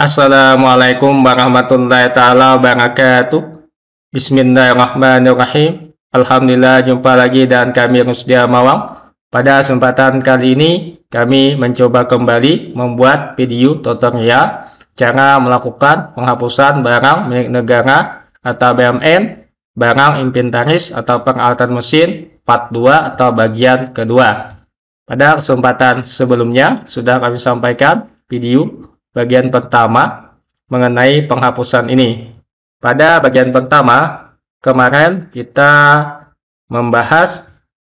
Assalamualaikum warahmatullahi taala wabarakatuh. Bismillahirrahmanirrahim. Alhamdulillah jumpa lagi dan kami Rusdia Mawang. Pada kesempatan kali ini kami mencoba kembali membuat video tutorial cara melakukan penghapusan barang milik negara atau BMN, barang inventaris atau peralatan mesin part 2 atau bagian kedua. Pada kesempatan sebelumnya sudah kami sampaikan video bagian pertama mengenai penghapusan ini. Pada bagian pertama, kemarin kita membahas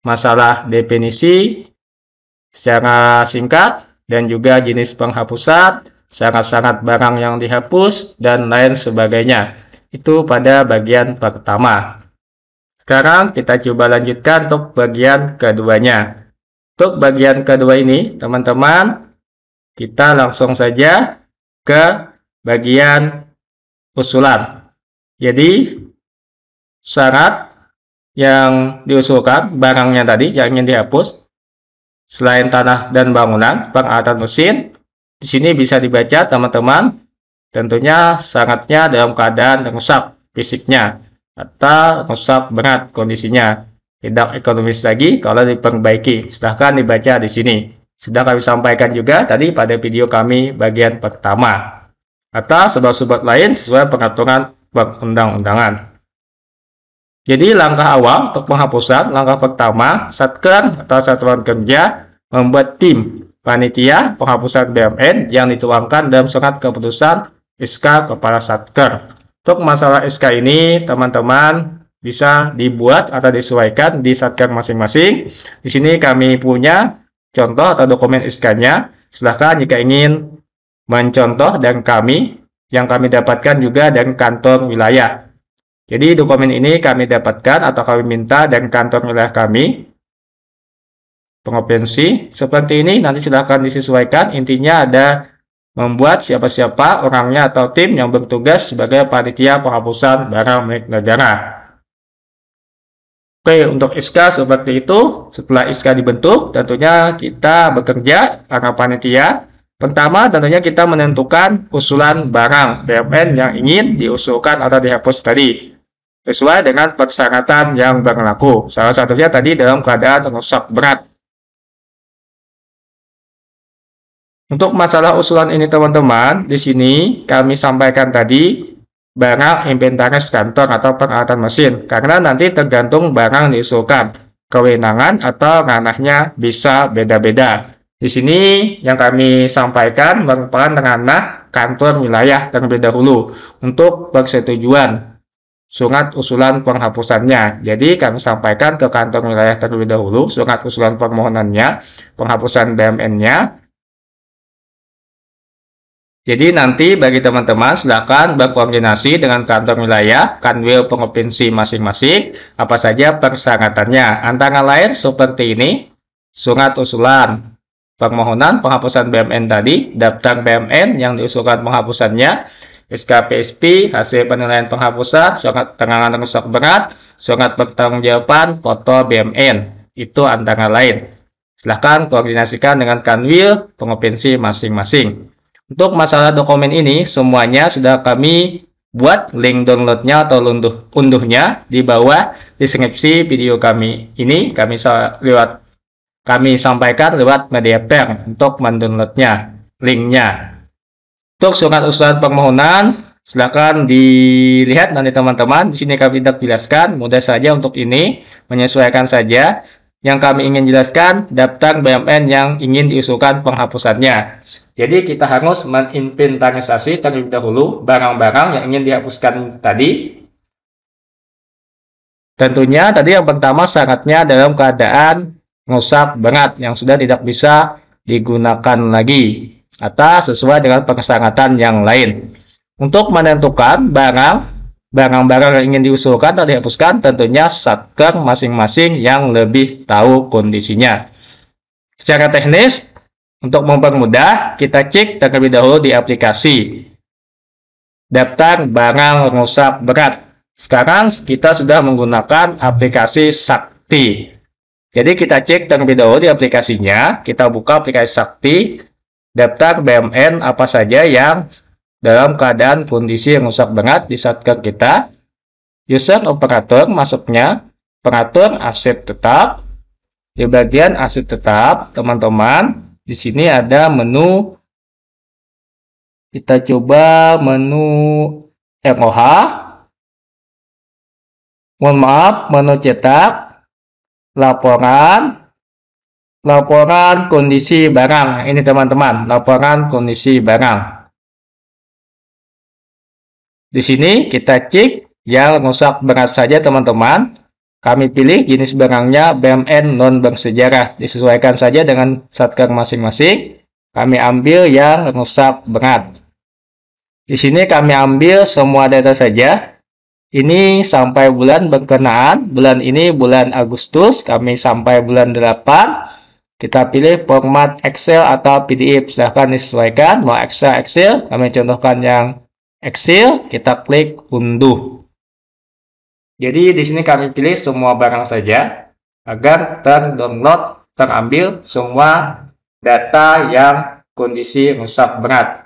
masalah definisi secara singkat dan juga jenis penghapusan, sangat-sangat barang yang dihapus, dan lain sebagainya. Itu pada bagian pertama. Sekarang kita coba lanjutkan untuk bagian keduanya. Untuk bagian kedua ini, teman-teman kita langsung saja ke bagian usulan. Jadi syarat yang diusulkan barangnya tadi yang ingin dihapus selain tanah dan bangunan peralatan mesin di sini bisa dibaca teman-teman tentunya syaratnya dalam keadaan rusak fisiknya atau rusak berat kondisinya tidak ekonomis lagi kalau diperbaiki silahkan dibaca di sini sudah kami sampaikan juga tadi pada video kami bagian pertama. Atau sebab-sebab lain sesuai pengaturan undang undangan Jadi langkah awal untuk penghapusan, langkah pertama, Satker atau Satuan Kerja membuat tim panitia penghapusan BMN yang dituangkan dalam surat keputusan SK Kepala Satker. Untuk masalah SK ini, teman-teman bisa dibuat atau disesuaikan di Satker masing-masing. Di sini kami punya contoh atau dokumen SK-nya. Silahkan jika ingin mencontoh dan kami yang kami dapatkan juga dan kantor wilayah. Jadi dokumen ini kami dapatkan atau kami minta dan kantor wilayah kami. Pengopensi seperti ini nanti silahkan disesuaikan. Intinya ada membuat siapa-siapa orangnya atau tim yang bertugas sebagai panitia penghapusan barang milik negara. Oke, untuk SK seperti itu. Setelah SK dibentuk, tentunya kita bekerja karena panitia. Pertama, tentunya kita menentukan usulan barang BMN yang ingin diusulkan atau dihapus tadi. Sesuai dengan persyaratan yang berlaku. Salah satunya tadi dalam keadaan rusak berat. Untuk masalah usulan ini teman-teman, di sini kami sampaikan tadi barang inventaris kantor atau peralatan mesin karena nanti tergantung barang diusulkan kewenangan atau ranahnya bisa beda-beda di sini yang kami sampaikan merupakan ranah kantor wilayah terlebih dahulu untuk persetujuan surat usulan penghapusannya jadi kami sampaikan ke kantor wilayah terlebih dahulu surat usulan permohonannya penghapusan BMN-nya jadi nanti bagi teman-teman silakan berkoordinasi dengan kantor wilayah kanwil provinsi masing-masing apa saja persyaratannya. Antara lain seperti ini, surat usulan, permohonan penghapusan BMN tadi, daftar BMN yang diusulkan penghapusannya, SKPSP, hasil penilaian penghapusan, surat terangan rusak berat, surat pertanggungjawaban, foto BMN. Itu antara lain. Silahkan koordinasikan dengan kanwil provinsi masing-masing. Untuk masalah dokumen ini, semuanya sudah kami buat link downloadnya atau unduh, unduhnya di bawah deskripsi video kami. Ini kami lewat kami sampaikan lewat media per untuk mendownloadnya, linknya. Untuk surat usulan permohonan, silakan dilihat nanti teman-teman. Di sini kami tidak jelaskan, mudah saja untuk ini, menyesuaikan saja yang kami ingin jelaskan daftar BMN yang ingin diusulkan penghapusannya. Jadi kita harus meninventarisasi terlebih dahulu barang-barang yang ingin dihapuskan tadi. Tentunya tadi yang pertama syaratnya dalam keadaan rusak banget yang sudah tidak bisa digunakan lagi atau sesuai dengan persyaratan yang lain. Untuk menentukan barang barang-barang yang ingin diusulkan atau dihapuskan tentunya satker masing-masing yang lebih tahu kondisinya. Secara teknis, untuk mempermudah, kita cek terlebih dahulu di aplikasi. Daftar barang rusak berat. Sekarang kita sudah menggunakan aplikasi Sakti. Jadi kita cek terlebih dahulu di aplikasinya. Kita buka aplikasi Sakti. Daftar BMN apa saja yang dalam keadaan kondisi yang rusak banget di shotgun kita, user operator masuknya pengatur aset tetap. Di bagian aset tetap, teman-teman, di sini ada menu kita coba menu MoH, Mohon maaf, menu cetak, laporan, laporan kondisi barang. Ini teman-teman, laporan kondisi barang. Di sini kita cek yang rusak berat saja teman-teman. Kami pilih jenis barangnya BMN non sejarah. Disesuaikan saja dengan satker masing-masing. Kami ambil yang rusak berat. Di sini kami ambil semua data saja. Ini sampai bulan berkenaan. Bulan ini bulan Agustus. Kami sampai bulan 8. Kita pilih format Excel atau PDF. Silahkan disesuaikan. Mau Excel, Excel. Kami contohkan yang Excel, kita klik unduh. Jadi di sini kami pilih semua barang saja agar terdownload, terambil semua data yang kondisi rusak berat.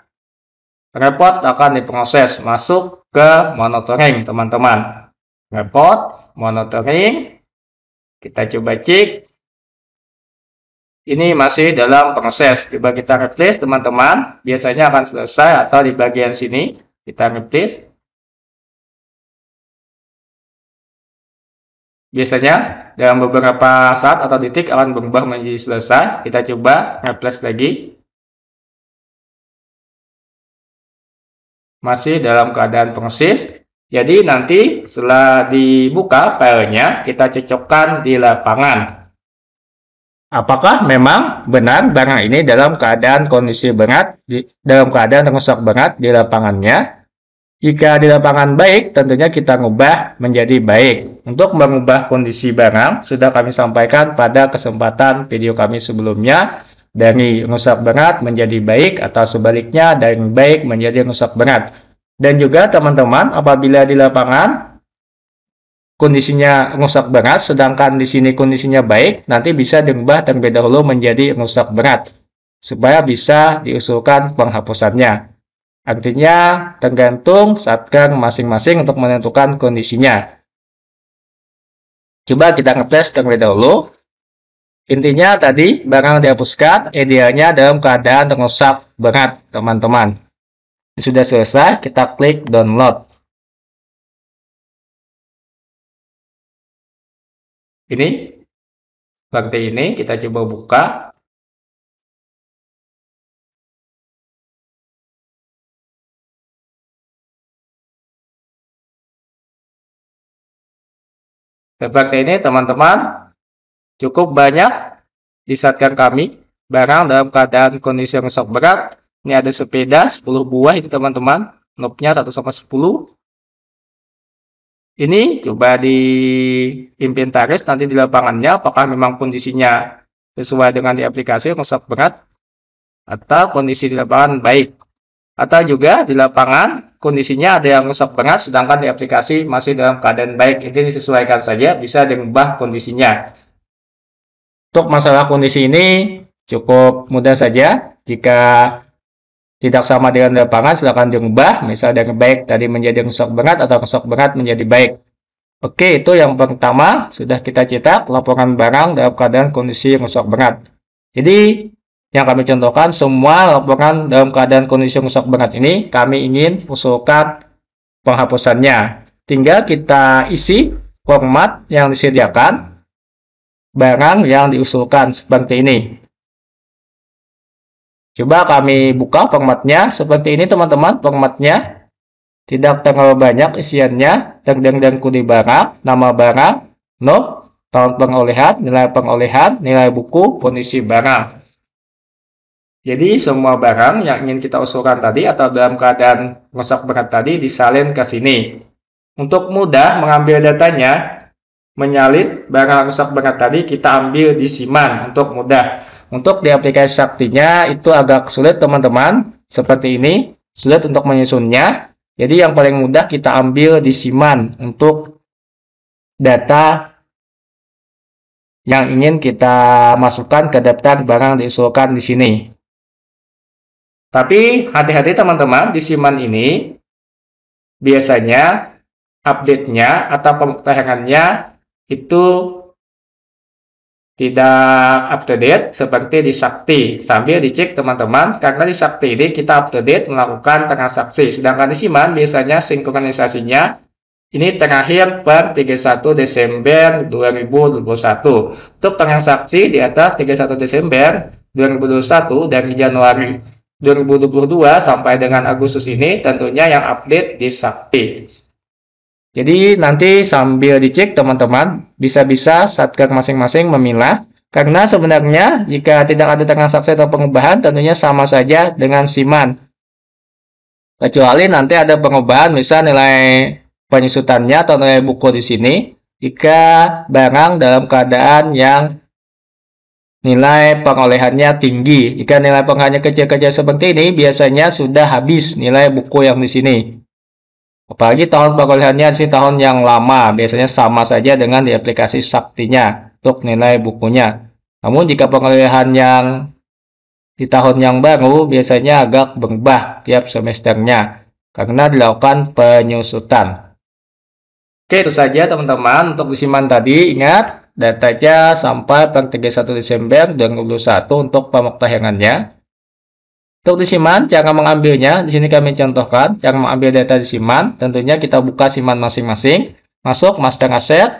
Report akan diproses masuk ke monitoring, teman-teman. Report, monitoring, kita coba cek. Ini masih dalam proses. Coba kita replace, teman-teman. Biasanya akan selesai atau di bagian sini kita ngetis. Biasanya dalam beberapa saat atau detik akan berubah menjadi selesai. Kita coba ngeplus lagi. Masih dalam keadaan persis. Jadi nanti setelah dibuka filenya, kita cocokkan di lapangan. Apakah memang benar barang ini dalam keadaan kondisi berat, di, dalam keadaan rusak berat di lapangannya? Jika di lapangan baik, tentunya kita ngubah menjadi baik. Untuk mengubah kondisi barang, sudah kami sampaikan pada kesempatan video kami sebelumnya, dari rusak berat menjadi baik atau sebaliknya dari baik menjadi rusak berat. Dan juga teman-teman, apabila di lapangan kondisinya rusak berat, sedangkan di sini kondisinya baik, nanti bisa diubah terlebih dahulu menjadi rusak berat, supaya bisa diusulkan penghapusannya. Artinya tergantung satgang masing-masing untuk menentukan kondisinya. Coba kita ngeplay terlebih dahulu. Intinya tadi barang dihapuskan, idealnya dalam keadaan terusap berat, teman-teman. Sudah selesai, kita klik download. Ini, seperti ini, kita coba buka. Seperti ini teman-teman cukup banyak disatkan kami barang dalam keadaan kondisi yang rusak berat. Ini ada sepeda 10 buah ini teman-teman. Nopnya 1 sama 10. Ini coba di inventaris nanti di lapangannya apakah memang kondisinya sesuai dengan di aplikasi yang rusak berat atau kondisi di lapangan baik. Atau juga di lapangan kondisinya ada yang rusak berat sedangkan di aplikasi masih dalam keadaan baik. Ini disesuaikan saja, bisa diubah kondisinya. Untuk masalah kondisi ini cukup mudah saja. Jika tidak sama dengan lapangan, silahkan diubah. Misal yang baik tadi menjadi rusak berat atau rusak berat menjadi baik. Oke, itu yang pertama. Sudah kita cetak laporan barang dalam keadaan kondisi rusak berat. Jadi, yang kami contohkan semua laporan dalam keadaan kondisi rusak berat ini kami ingin usulkan penghapusannya tinggal kita isi format yang disediakan barang yang diusulkan seperti ini coba kami buka formatnya seperti ini teman-teman formatnya tidak terlalu banyak isiannya terdeng dan kudi barang nama barang note tahun pengolehan nilai pengolehan nilai buku kondisi barang jadi semua barang yang ingin kita usulkan tadi atau dalam keadaan rusak berat tadi disalin ke sini. Untuk mudah mengambil datanya, menyalin barang rusak berat tadi kita ambil di siman untuk mudah. Untuk di aplikasi saktinya itu agak sulit teman-teman, seperti ini, sulit untuk menyusunnya. Jadi yang paling mudah kita ambil di siman untuk data yang ingin kita masukkan ke daftar barang diusulkan di sini. Tapi hati-hati teman-teman, di Siman ini biasanya update-nya atau pemutahangannya itu tidak update date seperti di Sakti. Sambil dicek teman-teman, karena di Sakti ini kita update to date melakukan transaksi. Sedangkan di Siman biasanya sinkronisasinya ini terakhir per 31 Desember 2021. Untuk transaksi di atas 31 Desember 2021 dan Januari 2022 sampai dengan Agustus ini tentunya yang update di Sakti. Jadi nanti sambil dicek teman-teman bisa-bisa satgas masing-masing memilah karena sebenarnya jika tidak ada transaksi atau pengubahan tentunya sama saja dengan siman. Kecuali nanti ada pengubahan misal nilai penyusutannya atau nilai buku di sini jika barang dalam keadaan yang nilai pengolehannya tinggi. Jika nilai perolehannya kecil-kecil seperti ini, biasanya sudah habis nilai buku yang di sini. Apalagi tahun pengolehannya sih tahun yang lama, biasanya sama saja dengan di aplikasi saktinya untuk nilai bukunya. Namun jika perolehan yang di tahun yang baru biasanya agak berubah tiap semesternya karena dilakukan penyusutan. Oke, itu saja teman-teman untuk musiman tadi. Ingat, datanya sampai per 31 Desember 2021 untuk pemuktahirannya. Untuk disiman, cara mengambilnya, di sini kami contohkan, cara mengambil data disiman, tentunya kita buka siman masing-masing, masuk master asset,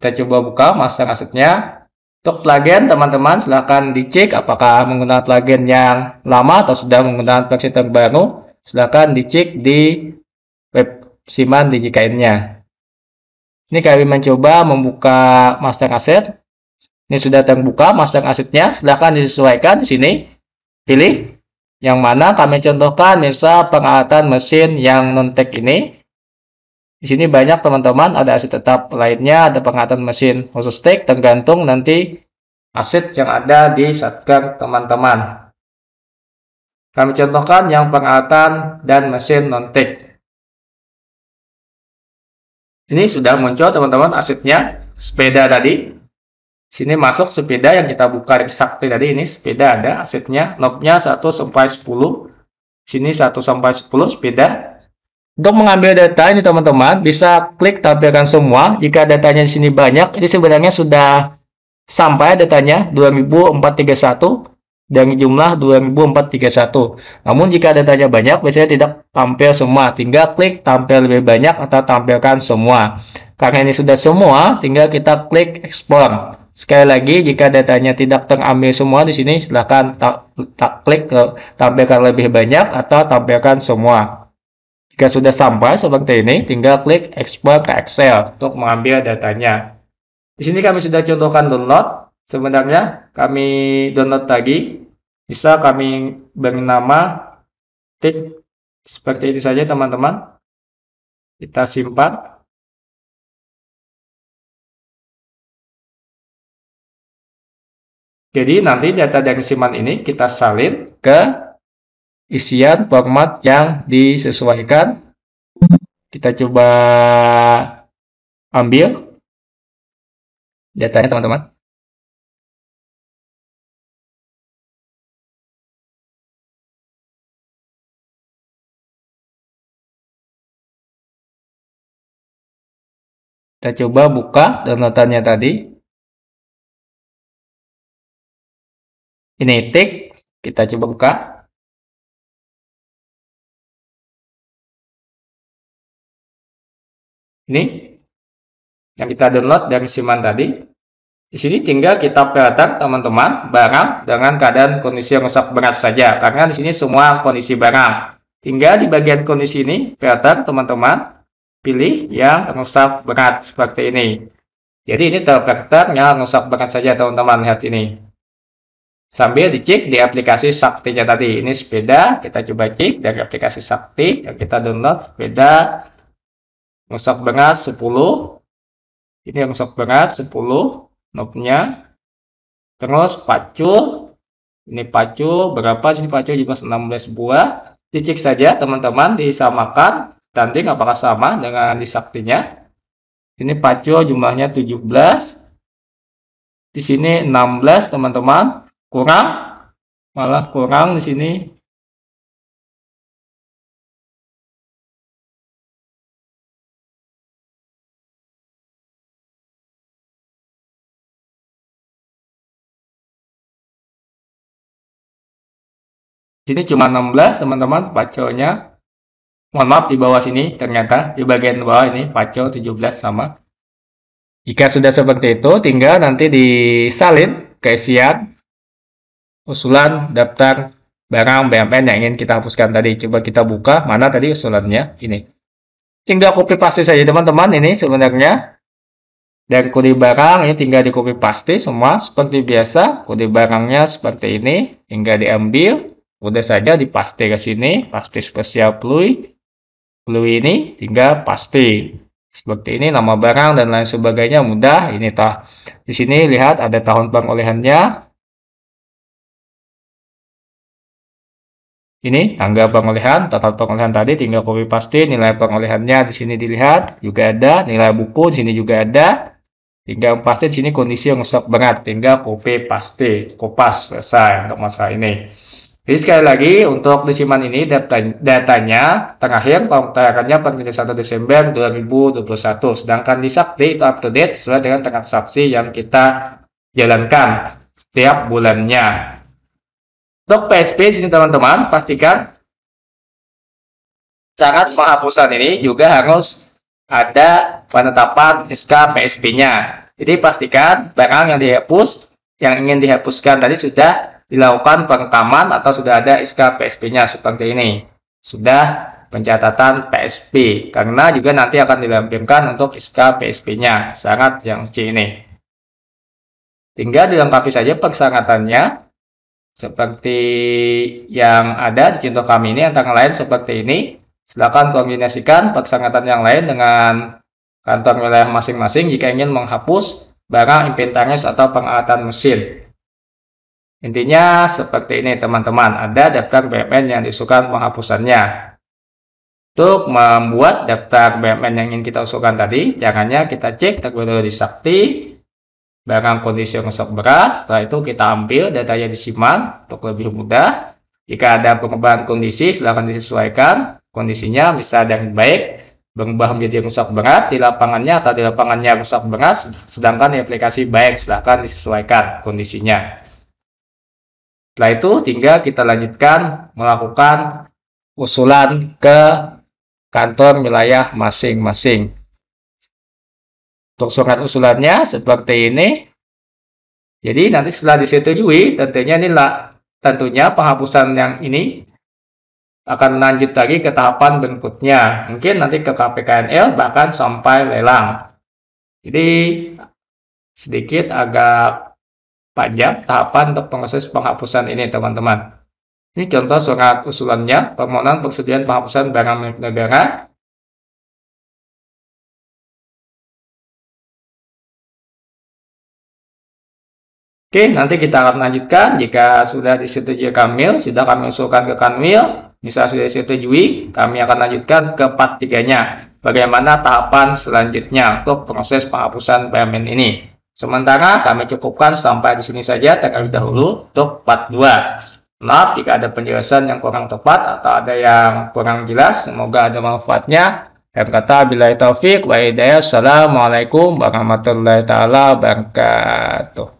kita coba buka master asetnya untuk plugin, teman-teman silahkan dicek apakah menggunakan plugin yang lama atau sudah menggunakan plugin terbaru. Silahkan dicek di web Siman DJKN-nya. Ini kami mencoba membuka master asset. Ini sudah terbuka master assetnya. Silahkan disesuaikan di sini. Pilih yang mana kami contohkan misal pengalatan mesin yang non-tech ini. Di sini banyak teman-teman, ada aset tetap lainnya, ada pengaturan mesin khusus stake, tergantung nanti aset yang ada di satker teman-teman. Kami contohkan yang pengaturan dan mesin non take. Ini sudah muncul teman-teman asetnya, sepeda tadi. Sini masuk sepeda yang kita buka di sakti tadi, ini sepeda ada asetnya, nopnya 1 sampai 10. Sini 1 sampai 10 sepeda, untuk mengambil data ini teman-teman bisa klik tampilkan semua. Jika datanya di sini banyak, ini sebenarnya sudah sampai datanya 2431 dan jumlah 2431. Namun jika datanya banyak biasanya tidak tampil semua. Tinggal klik tampil lebih banyak atau tampilkan semua. Karena ini sudah semua, tinggal kita klik ekspor. Sekali lagi, jika datanya tidak terambil semua di sini, silahkan tak, klik tampilkan lebih banyak atau tampilkan semua. Jika sudah sampai seperti ini, tinggal klik export ke Excel untuk mengambil datanya. Di sini kami sudah contohkan download. Sebenarnya kami download lagi. Bisa kami beri nama tip seperti ini saja teman-teman. Kita simpan. Jadi nanti data dari siman ini kita salin ke isian format yang disesuaikan. Kita coba ambil datanya teman-teman. Kita coba buka downloadannya tadi. Ini tik, kita coba buka. ini yang kita download dari siman tadi. Di sini tinggal kita filter teman-teman barang dengan keadaan kondisi yang rusak berat saja karena di sini semua kondisi barang. Tinggal di bagian kondisi ini filter teman-teman pilih yang rusak berat seperti ini. Jadi ini terfilter yang rusak berat saja teman-teman lihat ini. Sambil dicek di aplikasi saktinya tadi. Ini sepeda, kita coba cek dari aplikasi sakti yang kita download sepeda Nusak berat 10 ini yang nusak berat 10 nopnya terus pacu ini pacu berapa sini pacu juga 16 buah dicek saja teman-teman disamakan tanding apakah sama dengan disaktinya ini pacu jumlahnya 17 di sini 16 teman-teman kurang malah kurang di sini Sini cuma 16 teman-teman paconya. Mohon maaf di bawah sini ternyata di bagian bawah ini paco 17 sama. Jika sudah seperti itu tinggal nanti disalin keisian usulan daftar barang BMN yang ingin kita hapuskan tadi. Coba kita buka mana tadi usulannya ini. Tinggal copy paste saja teman-teman ini sebenarnya dan kode barang ini tinggal di copy paste semua seperti biasa kode barangnya seperti ini hingga diambil udah saja dipaste ke sini, paste spesial Plui. Plui ini tinggal paste. Seperti ini nama barang dan lain sebagainya mudah. Ini tah. Di sini lihat ada tahun pengolehannya. Ini tanggal pengolehan, total pengolehan tadi tinggal copy paste, nilai pengolehannya di sini dilihat juga ada, nilai buku di sini juga ada. Tinggal paste di sini kondisi yang rusak banget tinggal copy paste, kopas selesai untuk masalah ini. Jadi sekali lagi untuk disimpan ini datanya, datanya terakhir pemutarannya per 1 Desember 2021. Sedangkan di Sakti itu up to date sesuai dengan transaksi yang kita jalankan setiap bulannya. Untuk PSP sini teman-teman pastikan syarat penghapusan ini juga harus ada penetapan SK PSP-nya. Jadi pastikan barang yang dihapus yang ingin dihapuskan tadi sudah dilakukan perekaman atau sudah ada SK PSP-nya seperti ini. Sudah pencatatan PSP karena juga nanti akan dilampirkan untuk SK PSP-nya sangat yang C ini. Tinggal dilengkapi saja persyaratannya seperti yang ada di contoh kami ini antara lain seperti ini. Silakan koordinasikan persyaratan yang lain dengan kantor wilayah masing-masing jika ingin menghapus barang inventaris atau pengalatan mesin. Intinya seperti ini teman-teman, ada daftar BMN yang disukan penghapusannya. Untuk membuat daftar BMN yang ingin kita usulkan tadi, caranya kita cek terlebih dahulu di sakti, barang kondisi yang rusak berat, setelah itu kita ambil data yang disimpan untuk lebih mudah. Jika ada perubahan kondisi, silahkan disesuaikan. Kondisinya bisa ada yang baik, berubah menjadi rusak berat di lapangannya atau di lapangannya rusak berat, sedangkan di aplikasi baik, silahkan disesuaikan kondisinya. Setelah itu tinggal kita lanjutkan melakukan usulan ke kantor wilayah masing-masing. Untuk surat usulannya seperti ini. Jadi nanti setelah disetujui, tentunya inilah tentunya penghapusan yang ini akan lanjut lagi ke tahapan berikutnya. Mungkin nanti ke KPKNL bahkan sampai lelang. Jadi sedikit agak panjang tahapan untuk proses penghapusan ini, teman-teman. Ini contoh surat usulannya, permohonan persetujuan penghapusan barang milik negara. Oke, nanti kita akan lanjutkan. Jika sudah disetujui Kamil, sudah kami usulkan ke Kanwil, bisa sudah disetujui, kami akan lanjutkan ke part 3-nya. Bagaimana tahapan selanjutnya untuk proses penghapusan payment ini. Sementara kami cukupkan sampai di sini saja terlebih dahulu untuk part 2. Maaf jika ada penjelasan yang kurang tepat atau ada yang kurang jelas. Semoga ada manfaatnya. Dan kata bila taufik wa hidayah. Assalamualaikum warahmatullahi wabarakatuh.